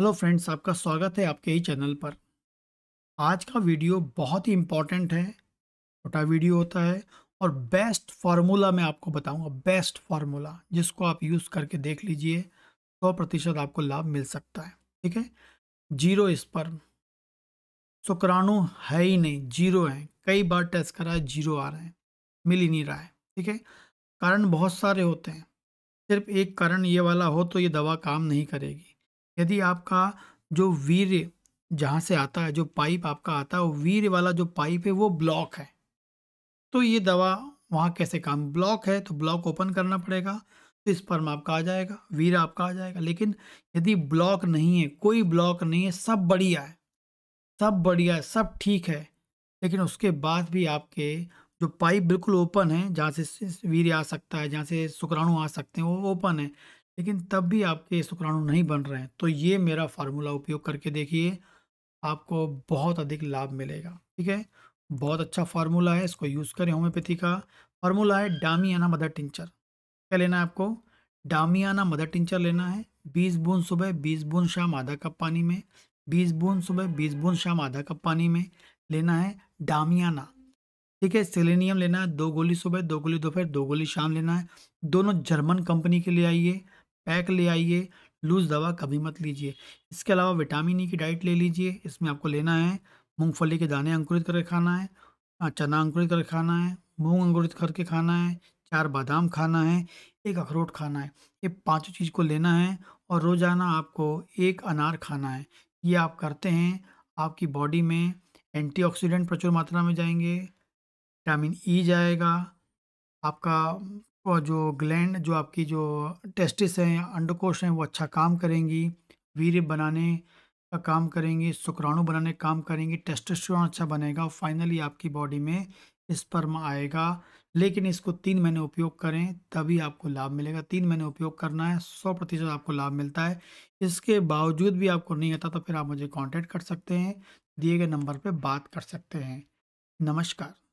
hello friends आपका स्वागत है आपके ही चैनल पर आज का वीडियो बहुत ही इम्पॉर्टेंट है छोटा वीडियो होता है और बेस्ट फार्मूला मैं आपको बताऊंगा बेस्ट फार्मूला जिसको आप यूज़ करके देख लीजिए सौ तो प्रतिशत आपको लाभ मिल सकता है ठीक है जीरो इस पर शुक्राणु है ही नहीं जीरो है कई बार टेस्ट कराए जीरो आ रहे हैं मिल ही नहीं रहा है ठीक है कारण बहुत सारे होते हैं सिर्फ एक कारण ये वाला हो तो ये दवा काम नहीं करेगी यदि आपका जो वीर जहाँ से आता है जो पाइप आपका आता है वो वीर वाला जो पाइप है वो ब्लॉक है तो ये दवा वहाँ कैसे काम ब्लॉक है तो ब्लॉक ओपन करना पड़ेगा तो स्पर्म आपका आ जाएगा वीर आपका आ जाएगा लेकिन यदि ब्लॉक नहीं है कोई ब्लॉक नहीं है सब बढ़िया है सब बढ़िया है सब ठीक है लेकिन उसके बाद भी आपके जो पाइप बिल्कुल ओपन है जहाँ से वीर आ सकता है जहाँ से शुक्राणु आ सकते हैं वो ओपन है लेकिन तब भी आपके शुक्राणु नहीं बन रहे हैं तो ये मेरा फार्मूला उपयोग करके देखिए आपको बहुत अधिक लाभ मिलेगा ठीक है बहुत अच्छा फार्मूला है इसको यूज़ करें होम्योपैथी का फार्मूला है डामियाना मदर टिंचर क्या लेना है आपको डामियाना मदर टिंचर लेना है बीस बूंद सुबह बीस बूंद शाम आधा कप पानी में बीस बूंद सुबह बीस बूंद शाम आधा कप पानी में लेना है डामियाना ठीक है सेलेनियम लेना है दो गोली सुबह दो गोली दोपहर दो गोली शाम लेना है दोनों जर्मन कंपनी के लिए आइए पैक ले आइए लूज दवा कभी मत लीजिए इसके अलावा विटामिन ई e की डाइट ले लीजिए इसमें आपको लेना है मूंगफली के दाने अंकुरित करके खाना है चना अंकुरित करके खाना है मूंग अंकुरित करके खाना है चार बादाम खाना है एक अखरोट खाना है ये पांचों चीज़ को लेना है और रोज़ाना आपको एक अनार खाना है ये आप करते हैं आपकी बॉडी में एंटीऑक्सीडेंट प्रचुर मात्रा में जाएंगे विटामिन ई e जाएगा आपका और जो ग्लैंड जो आपकी जो टेस्टिस हैं अंडकोश हैं वो अच्छा काम करेंगी वीर बनाने का काम करेंगी शुक्राणु बनाने का काम करेंगी टेस्टोस्टेरोन अच्छा बनेगा फाइनली आपकी बॉडी में स्पर्म आएगा लेकिन इसको तीन महीने उपयोग करें तभी आपको लाभ मिलेगा तीन महीने उपयोग करना है सौ प्रतिशत आपको लाभ मिलता है इसके बावजूद भी आपको नहीं आता तो फिर आप मुझे कांटेक्ट कर सकते हैं दिए गए नंबर पर बात कर सकते हैं नमस्कार